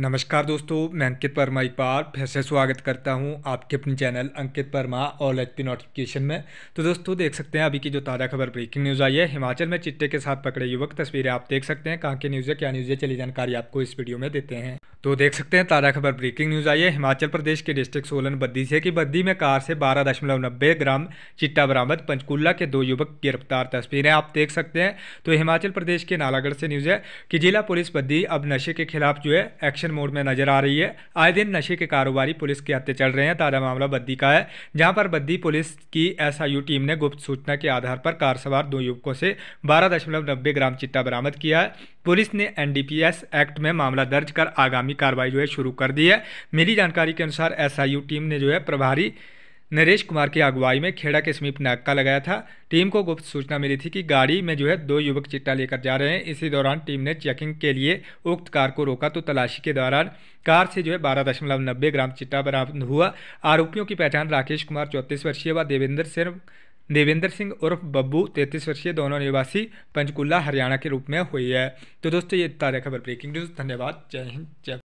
नमस्कार दोस्तों मैं अंकित वर्मा एक बार फिर से स्वागत करता हूं आपके अपने channel Ankit Verma all H P notification में तो दोस्तों देख सकते हैं अभी की जो ताज़ा खबर ब्रेकिंग न्यूज़ आई है हिमाचल में चिट्टे के साथ पकड़े युवक तस्वीरें आप देख सकते हैं कहाँ की न्यूज़ है क्या न्यूज़ है चली जानकारी आपको इस वीडियो में देते हैं तो देख सकते हैं ताज़ा खबर ब्रेकिंग न्यूज़ आई है हिमाचल प्रदेश के डिस्ट्रिक्ट सोलन बद्दी से कि बद्दी में कार से बारह दशमलव नब्बे ग्राम चिट्टा बरामद पंचकूला के दो युवक गिरफ्तार तस्वीरें आप देख सकते हैं तो हिमाचल प्रदेश के नालागढ़ से न्यूज़ है कि जिला पुलिस बद्दी अब नशे के खिलाफ जो है एक्शन एक्शन मोड में नजर आ रही है आए दिन नशे के कारोबारी पुलिस के हत्या चल रहे हैं ताज़ा मामला बद्दी का है जहां पर बद्दी पुलिस की एसआईयू टीम ने गुप्त सूचना के आधार पर कार सवार दो युवकों से बारह ग्राम चिट्टा बरामद किया है पुलिस ने एनडीपीएस एक्ट में मामला दर्ज कर आगामी कार्रवाई जो है शुरू कर दी है मिली जानकारी के अनुसार एस टीम ने जो है प्रभारी नरेश कुमार की अगुवाई में खेड़ा के समीप नाका लगाया था टीम को गुप्त सूचना मिली थी कि गाड़ी में जो है दो युवक चिट्टा लेकर जा रहे हैं इसी दौरान टीम ने चेकिंग के लिए उक्त कार को रोका तो तलाशी के दौरान कार से जो है बारह दशमलव नब्बे ग्राम चिट्टा बरामद हुआ आरोपियों की पहचान राकेश कुमार चौंतीस वर्षीय व देवेंद्र सिंह देवेंद्र सिंह उर्फ बब्बू तैंतीस वर्षीय दोनों निवासी पंचकूला हरियाणा के रूप में हुई है तो दोस्तों ये ताज़ा खबर ब्रेकिंग न्यूज़ धन्यवाद जय हिंद जय